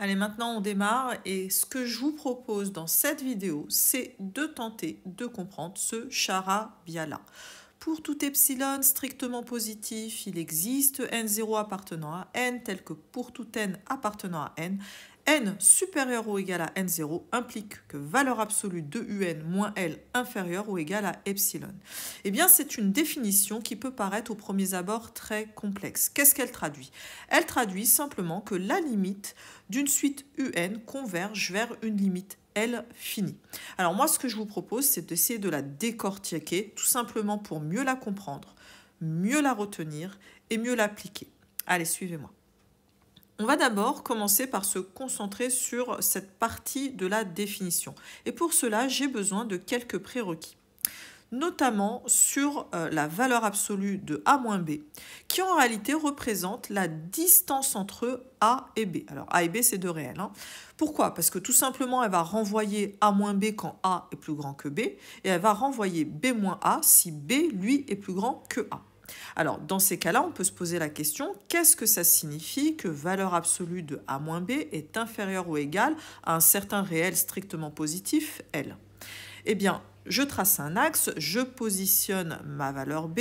Allez, maintenant on démarre et ce que je vous propose dans cette vidéo, c'est de tenter de comprendre ce charabia-là. Pour tout epsilon strictement positif, il existe n0 appartenant à n, tel que pour tout n appartenant à n, n supérieur ou égal à n0 implique que valeur absolue de un moins l inférieure ou égal à epsilon. Eh bien, c'est une définition qui peut paraître au premier abord très complexe. Qu'est-ce qu'elle traduit Elle traduit simplement que la limite d'une suite un converge vers une limite L finie. Alors moi, ce que je vous propose, c'est d'essayer de la décortiquer, tout simplement pour mieux la comprendre, mieux la retenir et mieux l'appliquer. Allez, suivez-moi. On va d'abord commencer par se concentrer sur cette partie de la définition. Et pour cela, j'ai besoin de quelques prérequis notamment sur euh, la valeur absolue de A B, qui en réalité représente la distance entre A et B. Alors A et B, c'est deux réels. Hein. Pourquoi Parce que tout simplement, elle va renvoyer A B quand A est plus grand que B, et elle va renvoyer B A si B, lui, est plus grand que A. Alors, dans ces cas-là, on peut se poser la question, qu'est-ce que ça signifie que valeur absolue de A moins B est inférieure ou égale à un certain réel strictement positif, L Eh bien, je trace un axe, je positionne ma valeur B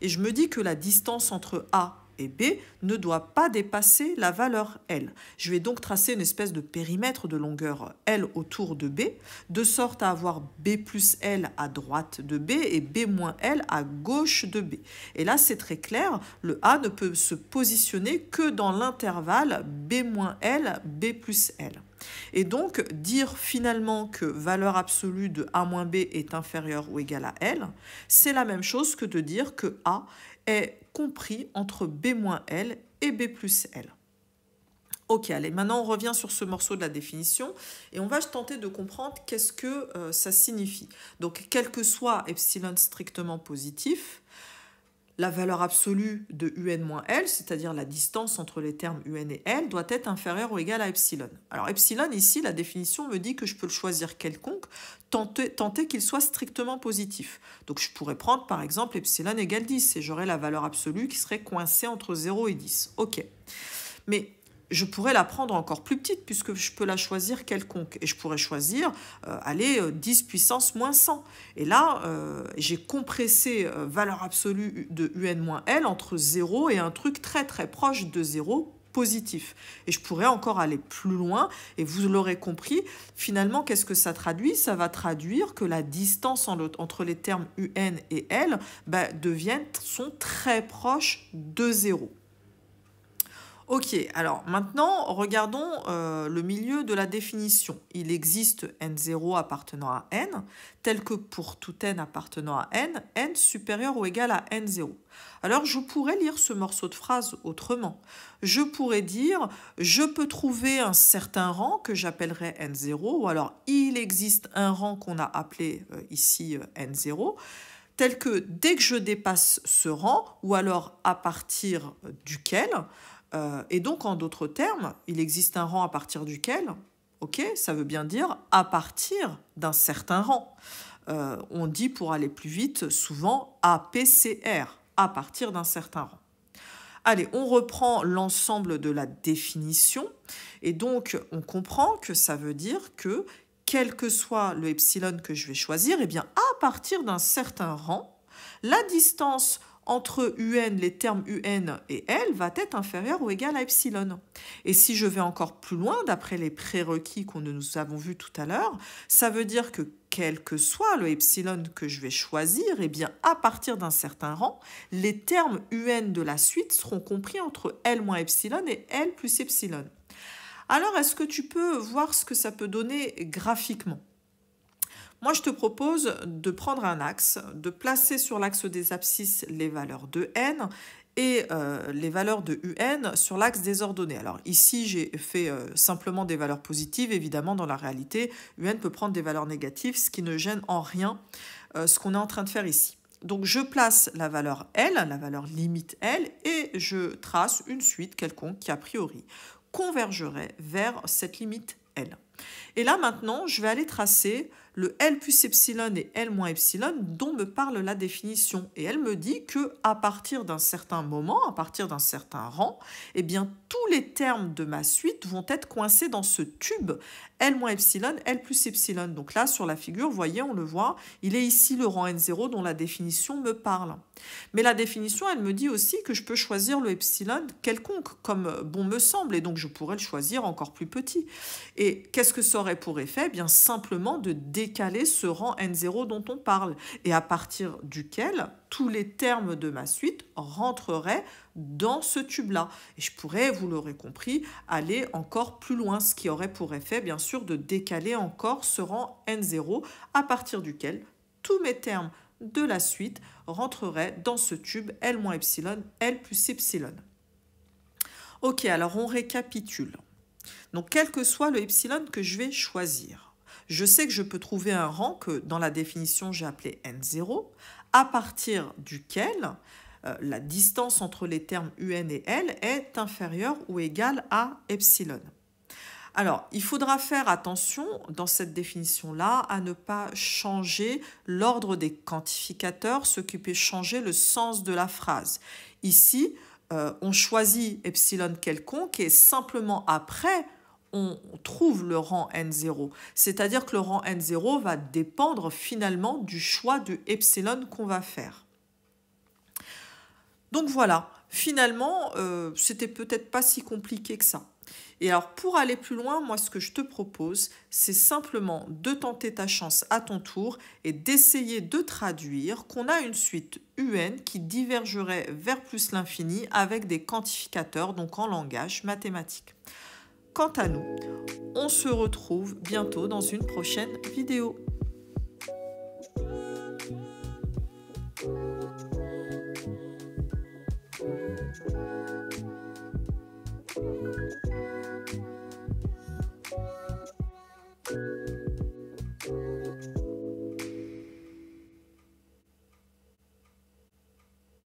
et je me dis que la distance entre A B ne doit pas dépasser la valeur L. Je vais donc tracer une espèce de périmètre de longueur L autour de B, de sorte à avoir B plus L à droite de B et B moins L à gauche de B. Et là, c'est très clair, le A ne peut se positionner que dans l'intervalle B moins L, B plus L. Et donc, dire finalement que valeur absolue de A moins B est inférieure ou égale à L, c'est la même chose que de dire que A est compris entre B-L et B plus L. Ok, allez, maintenant on revient sur ce morceau de la définition et on va tenter de comprendre qu'est-ce que euh, ça signifie. Donc, quel que soit epsilon strictement positif, la valeur absolue de un-l, c'est-à-dire la distance entre les termes un et l, doit être inférieure ou égale à epsilon. Alors epsilon, ici, la définition me dit que je peux le choisir quelconque, tenter qu'il soit strictement positif. Donc je pourrais prendre par exemple epsilon égale 10 et j'aurais la valeur absolue qui serait coincée entre 0 et 10. Ok. Mais je pourrais la prendre encore plus petite puisque je peux la choisir quelconque. Et je pourrais choisir, euh, aller 10 euh, puissance moins 100. Et là, euh, j'ai compressé valeur absolue de un-l moins entre 0 et un truc très très proche de 0 positif. Et je pourrais encore aller plus loin, et vous l'aurez compris, finalement, qu'est-ce que ça traduit Ça va traduire que la distance entre les termes UN et L bah, deviennent, sont très proches de 0. Ok, alors maintenant, regardons euh, le milieu de la définition. Il existe n0 appartenant à n, tel que pour tout n appartenant à n, n supérieur ou égal à n0. Alors je pourrais lire ce morceau de phrase autrement. Je pourrais dire, je peux trouver un certain rang que j'appellerai n0, ou alors il existe un rang qu'on a appelé euh, ici euh, n0 tel que dès que je dépasse ce rang, ou alors à partir duquel, euh, et donc, en d'autres termes, il existe un rang à partir duquel, ok, ça veut bien dire à partir d'un certain rang. Euh, on dit pour aller plus vite souvent APCR, à partir d'un certain rang. Allez, on reprend l'ensemble de la définition et donc on comprend que ça veut dire que quel que soit le epsilon que je vais choisir, eh bien à partir d'un certain rang, la distance entre un, les termes un et l va être inférieur ou égal à epsilon. Et si je vais encore plus loin, d'après les prérequis qu'on nous avons vus tout à l'heure, ça veut dire que quel que soit le epsilon que je vais choisir, eh bien à partir d'un certain rang, les termes un de la suite seront compris entre l moins epsilon et l plus epsilon. Alors, est-ce que tu peux voir ce que ça peut donner graphiquement moi, je te propose de prendre un axe, de placer sur l'axe des abscisses les valeurs de n et euh, les valeurs de un sur l'axe des ordonnées. Alors ici, j'ai fait euh, simplement des valeurs positives. Évidemment, dans la réalité, un peut prendre des valeurs négatives, ce qui ne gêne en rien euh, ce qu'on est en train de faire ici. Donc je place la valeur L, la valeur limite L, et je trace une suite quelconque qui a priori convergerait vers cette limite L. Et là maintenant, je vais aller tracer le L plus epsilon et L moins epsilon dont me parle la définition. Et elle me dit que à partir d'un certain moment, à partir d'un certain rang, eh bien tous les termes de ma suite vont être coincés dans ce tube L moins epsilon, L plus epsilon. Donc là, sur la figure, voyez, on le voit, il est ici le rang N0 dont la définition me parle. Mais la définition, elle me dit aussi que je peux choisir le epsilon quelconque, comme bon me semble, et donc je pourrais le choisir encore plus petit. Et quest ce que ça aurait pour effet eh bien simplement de décaler ce rang N0 dont on parle et à partir duquel tous les termes de ma suite rentreraient dans ce tube-là. Et je pourrais, vous l'aurez compris, aller encore plus loin, ce qui aurait pour effet bien sûr de décaler encore ce rang N0 à partir duquel tous mes termes de la suite rentreraient dans ce tube L-epsilon, L plus epsilon. Ok, alors on récapitule. Donc, quel que soit le epsilon que je vais choisir, je sais que je peux trouver un rang que, dans la définition, j'ai appelé N0, à partir duquel euh, la distance entre les termes UN et L est inférieure ou égale à epsilon. Alors, il faudra faire attention dans cette définition-là à ne pas changer l'ordre des quantificateurs, ce qui peut changer le sens de la phrase. Ici, euh, on choisit epsilon quelconque et simplement après, on trouve le rang N0. C'est-à-dire que le rang N0 va dépendre finalement du choix de epsilon qu'on va faire. Donc voilà, finalement, euh, c'était peut-être pas si compliqué que ça. Et alors pour aller plus loin, moi ce que je te propose, c'est simplement de tenter ta chance à ton tour et d'essayer de traduire qu'on a une suite UN qui divergerait vers plus l'infini avec des quantificateurs, donc en langage mathématique. Quant à nous, on se retrouve bientôt dans une prochaine vidéo.